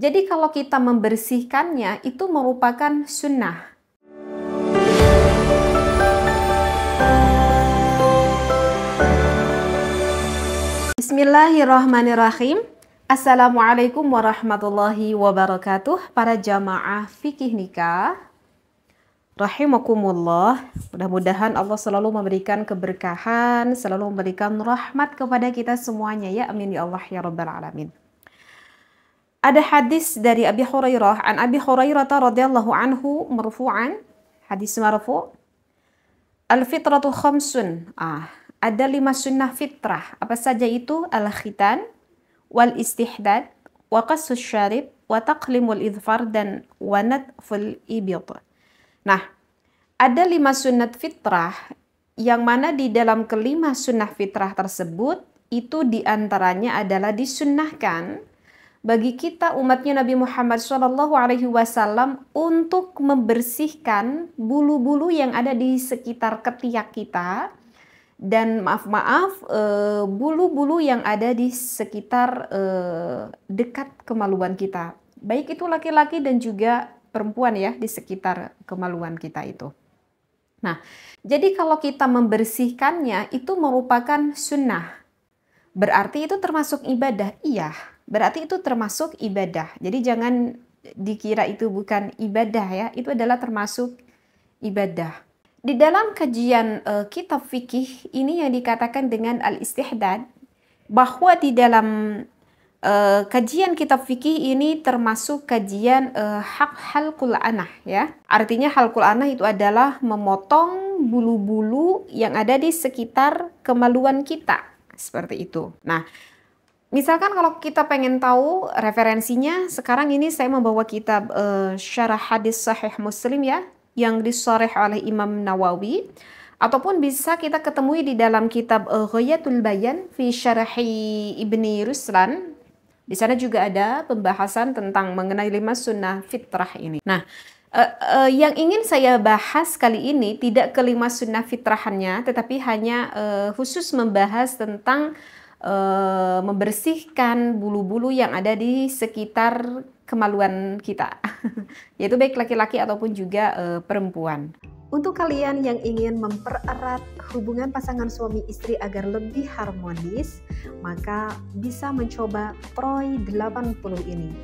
Jadi kalau kita membersihkannya itu merupakan sunnah. Bismillahirrahmanirrahim. Assalamualaikum warahmatullahi wabarakatuh para jamaah fikih nikah. Rahimakumullah. Mudah-mudahan Allah selalu memberikan keberkahan, selalu memberikan rahmat kepada kita semuanya ya. Amin ya Allah ya rabbal alamin. Ada hadis dari Abi Hurairah, an Abi Hurairah radhiyallahu anhu marfu'an, hadis marfu. Al fitratu khamsun. Ah, ada lima sunnah fitrah. Apa saja itu? Al khitan wal istihdad wa qassus syarib wa taqlimul idfar dan wa nadful ibid. Nah, ada lima sunnat fitrah yang mana di dalam kelima sunnah fitrah tersebut itu diantaranya adalah disunnahkan bagi kita umatnya Nabi Muhammad Shallallahu Alaihi Wasallam untuk membersihkan bulu-bulu yang ada di sekitar ketiak kita dan maaf maaf eh, bulu-bulu e, yang ada di sekitar e, dekat kemaluan kita baik itu laki-laki dan juga perempuan ya di sekitar kemaluan kita itu. Nah, jadi kalau kita membersihkannya itu merupakan sunnah. Berarti itu termasuk ibadah, iya berarti itu termasuk ibadah. Jadi jangan dikira itu bukan ibadah ya, itu adalah termasuk ibadah. Di dalam kajian uh, kitab fikih ini yang dikatakan dengan al-istihdad bahwa di dalam uh, kajian kitab fikih ini termasuk kajian uh, hak hal anah ya. Artinya hal anah itu adalah memotong bulu-bulu yang ada di sekitar kemaluan kita seperti itu. Nah, Misalkan kalau kita pengen tahu referensinya, sekarang ini saya membawa kitab uh, Syarah Hadis Sahih Muslim ya, yang disoreh oleh Imam Nawawi. Ataupun bisa kita ketemui di dalam kitab uh, Ghayatul Bayan fi Syarahi Ibni Ruslan. Di sana juga ada pembahasan tentang mengenai lima sunnah fitrah ini. Nah, Uh, uh, yang ingin saya bahas kali ini tidak kelima sunnah fitrahannya, tetapi hanya uh, khusus membahas tentang e, membersihkan bulu-bulu yang ada di sekitar kemaluan kita, yaitu baik laki-laki ataupun juga e, perempuan. Untuk kalian yang ingin mempererat hubungan pasangan suami istri agar lebih harmonis, maka bisa mencoba Troy 80 ini.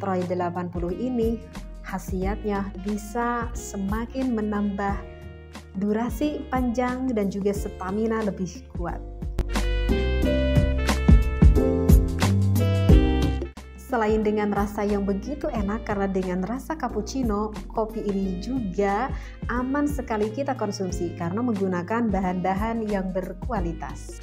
Troy 80 ini khasiatnya bisa semakin menambah durasi panjang dan juga stamina lebih kuat. Selain dengan rasa yang begitu enak karena dengan rasa cappuccino, kopi ini juga aman sekali kita konsumsi karena menggunakan bahan-bahan yang berkualitas.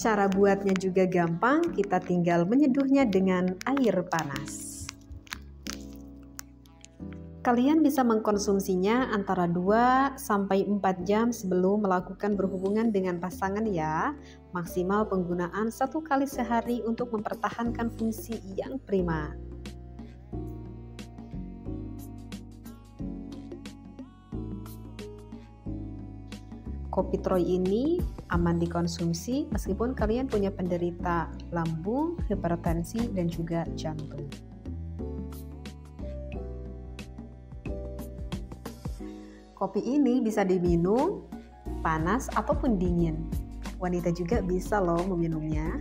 Cara buatnya juga gampang, kita tinggal menyeduhnya dengan air panas. Kalian bisa mengkonsumsinya antara 2 sampai 4 jam sebelum melakukan berhubungan dengan pasangan ya. Maksimal penggunaan satu kali sehari untuk mempertahankan fungsi yang prima. kopi Troy ini aman dikonsumsi meskipun kalian punya penderita lambung, hipertensi, dan juga jantung. Kopi ini bisa diminum panas ataupun dingin. Wanita juga bisa loh meminumnya.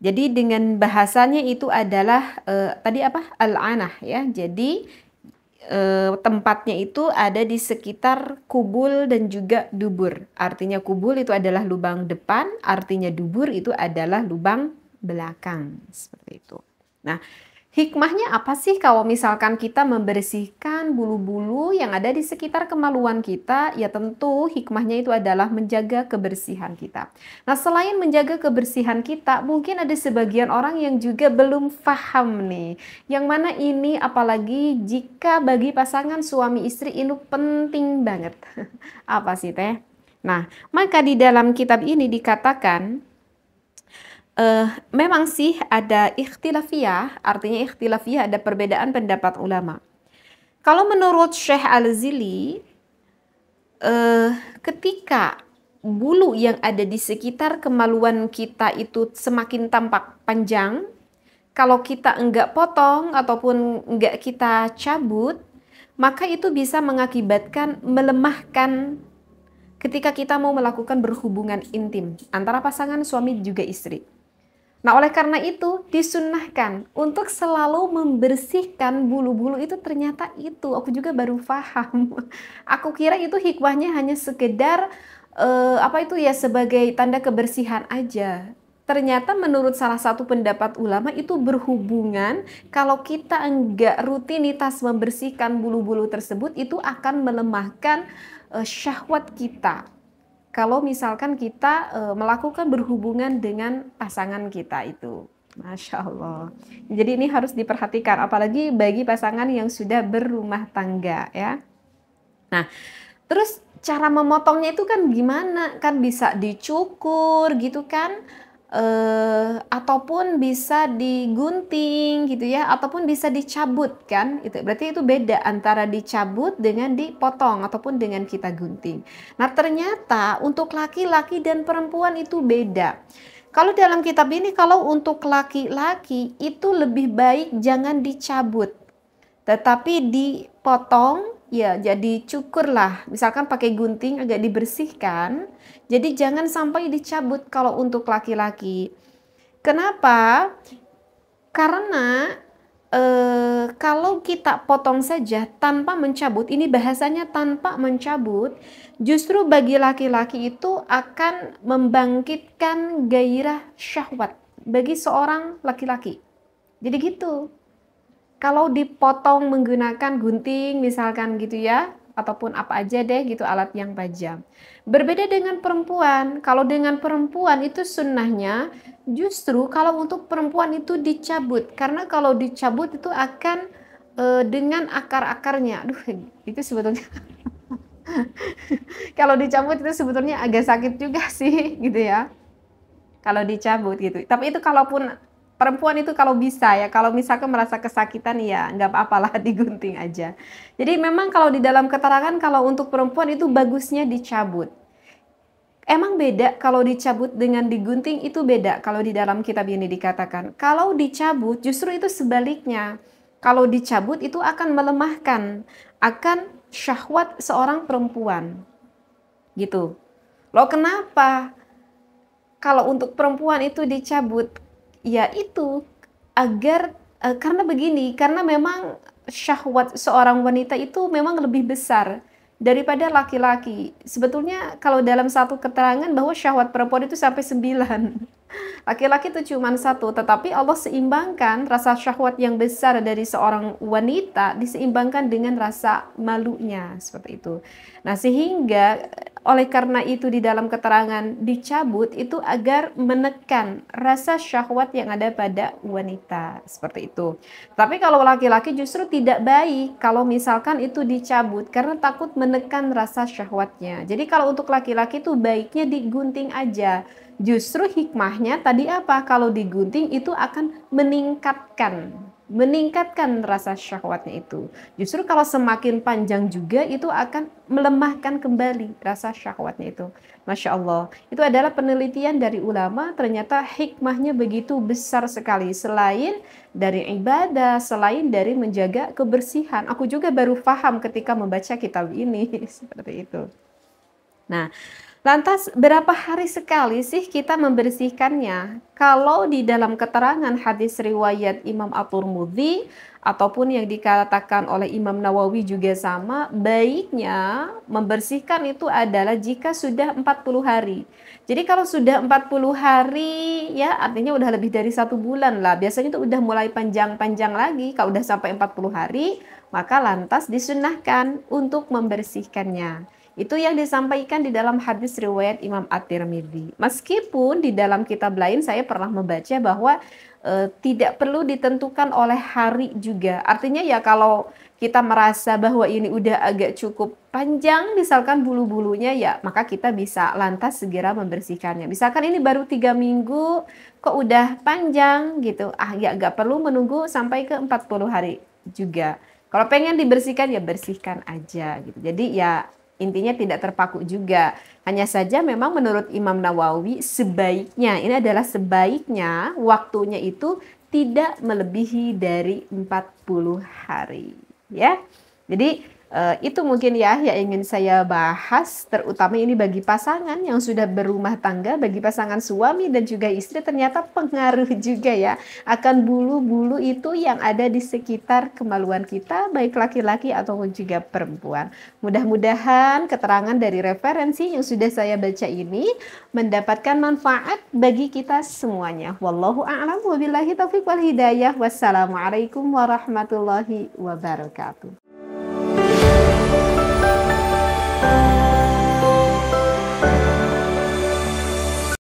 Jadi dengan bahasanya itu adalah uh, tadi apa? Al-anah ya. Jadi eh, tempatnya itu ada di sekitar kubul dan juga dubur. Artinya kubul itu adalah lubang depan, artinya dubur itu adalah lubang belakang. Seperti itu. Nah, Hikmahnya apa sih kalau misalkan kita membersihkan bulu-bulu yang ada di sekitar kemaluan kita? Ya tentu hikmahnya itu adalah menjaga kebersihan kita. Nah selain menjaga kebersihan kita, mungkin ada sebagian orang yang juga belum paham nih. Yang mana ini apalagi jika bagi pasangan suami istri ini penting banget. apa sih teh? Nah, maka di dalam kitab ini dikatakan uh, memang sih ada ikhtilafiyah, artinya ikhtilafiyah ada perbedaan pendapat ulama. Kalau menurut Syekh Al-Zili, uh, ketika bulu yang ada di sekitar kemaluan kita itu semakin tampak panjang, kalau kita enggak potong ataupun enggak kita cabut, maka itu bisa mengakibatkan melemahkan ketika kita mau melakukan berhubungan intim antara pasangan suami juga istri. Nah, oleh karena itu disunahkan untuk selalu membersihkan bulu-bulu itu ternyata itu. Aku juga baru paham. Aku kira itu hikmahnya hanya sekedar eh, apa itu ya sebagai tanda kebersihan aja. Ternyata menurut salah satu pendapat ulama itu berhubungan kalau kita enggak rutinitas membersihkan bulu-bulu tersebut itu akan melemahkan eh, syahwat kita kalau misalkan kita uh, melakukan berhubungan dengan pasangan kita itu. Masya Allah. Jadi ini harus diperhatikan, apalagi bagi pasangan yang sudah berumah tangga ya. Nah, terus cara memotongnya itu kan gimana? Kan bisa dicukur gitu kan? Uh, ataupun bisa digunting gitu ya ataupun bisa dicabut kan itu berarti itu beda antara dicabut dengan dipotong ataupun dengan kita gunting nah ternyata untuk laki-laki dan perempuan itu beda kalau dalam kitab ini kalau untuk laki-laki itu lebih baik jangan dicabut tetapi dipotong ya jadi cukur lah misalkan pakai gunting agak dibersihkan jadi jangan sampai dicabut kalau untuk laki-laki kenapa karena eh, kalau kita potong saja tanpa mencabut ini bahasanya tanpa mencabut justru bagi laki-laki itu akan membangkitkan gairah syahwat bagi seorang laki-laki jadi gitu kalau dipotong menggunakan gunting misalkan gitu ya, ataupun apa aja deh gitu alat yang tajam. Berbeda dengan perempuan, kalau dengan perempuan itu sunnahnya justru kalau untuk perempuan itu dicabut karena kalau dicabut itu akan e, dengan akar-akarnya. Aduh, itu sebetulnya kalau dicabut itu sebetulnya agak sakit juga sih gitu ya. Kalau dicabut gitu. Tapi itu kalaupun perempuan itu kalau bisa ya, kalau misalkan merasa kesakitan ya nggak apa-apalah digunting aja. Jadi memang kalau di dalam keterangan kalau untuk perempuan itu bagusnya dicabut. Emang beda kalau dicabut dengan digunting itu beda kalau di dalam kitab ini dikatakan. Kalau dicabut justru itu sebaliknya. Kalau dicabut itu akan melemahkan, akan syahwat seorang perempuan. Gitu. Loh kenapa? Kalau untuk perempuan itu dicabut, yaitu agar uh, karena begini, karena memang syahwat seorang wanita itu memang lebih besar daripada laki-laki. Sebetulnya kalau dalam satu keterangan bahwa syahwat perempuan itu sampai sembilan. Laki-laki itu cuma satu, tetapi Allah seimbangkan rasa syahwat yang besar dari seorang wanita diseimbangkan dengan rasa malunya seperti itu. Nah sehingga oleh karena itu di dalam keterangan dicabut itu agar menekan rasa syahwat yang ada pada wanita seperti itu. Tapi kalau laki-laki justru tidak baik kalau misalkan itu dicabut karena takut menekan rasa syahwatnya. Jadi kalau untuk laki-laki itu baiknya digunting aja. Justru hikmahnya tadi apa? Kalau digunting itu akan meningkatkan meningkatkan rasa syahwatnya itu. Justru kalau semakin panjang juga itu akan melemahkan kembali rasa syahwatnya itu. Masya Allah. Itu adalah penelitian dari ulama ternyata hikmahnya begitu besar sekali. Selain dari ibadah, selain dari menjaga kebersihan. Aku juga baru paham ketika membaca kitab ini. Seperti itu. Nah, Lantas berapa hari sekali sih kita membersihkannya? Kalau di dalam keterangan hadis riwayat Imam at tirmidzi ataupun yang dikatakan oleh Imam Nawawi juga sama, baiknya membersihkan itu adalah jika sudah 40 hari. Jadi kalau sudah 40 hari ya artinya udah lebih dari satu bulan lah. Biasanya itu udah mulai panjang-panjang lagi. Kalau udah sampai 40 hari, maka lantas disunahkan untuk membersihkannya. Itu yang disampaikan di dalam hadis riwayat Imam At-Tirmidzi. Meskipun di dalam kitab lain saya pernah membaca bahwa e, tidak perlu ditentukan oleh hari juga. Artinya ya kalau kita merasa bahwa ini udah agak cukup panjang misalkan bulu-bulunya ya maka kita bisa lantas segera membersihkannya. Misalkan ini baru tiga minggu kok udah panjang gitu. Ah ya nggak perlu menunggu sampai ke 40 hari juga. Kalau pengen dibersihkan ya bersihkan aja gitu. Jadi ya intinya tidak terpaku juga. Hanya saja memang menurut Imam Nawawi sebaiknya ini adalah sebaiknya waktunya itu tidak melebihi dari 40 hari ya. Jadi Eh, itu mungkin ya yang ingin saya bahas, terutama ini bagi pasangan yang sudah berumah tangga, bagi pasangan suami dan juga istri ternyata pengaruh juga ya akan bulu-bulu itu yang ada di sekitar kemaluan kita, baik laki-laki ataupun juga perempuan. Mudah-mudahan keterangan dari referensi yang sudah saya baca ini mendapatkan manfaat bagi kita semuanya. Wallahu a'lam wabillahi taufiq wal hidayah. Wassalamualaikum warahmatullahi wabarakatuh.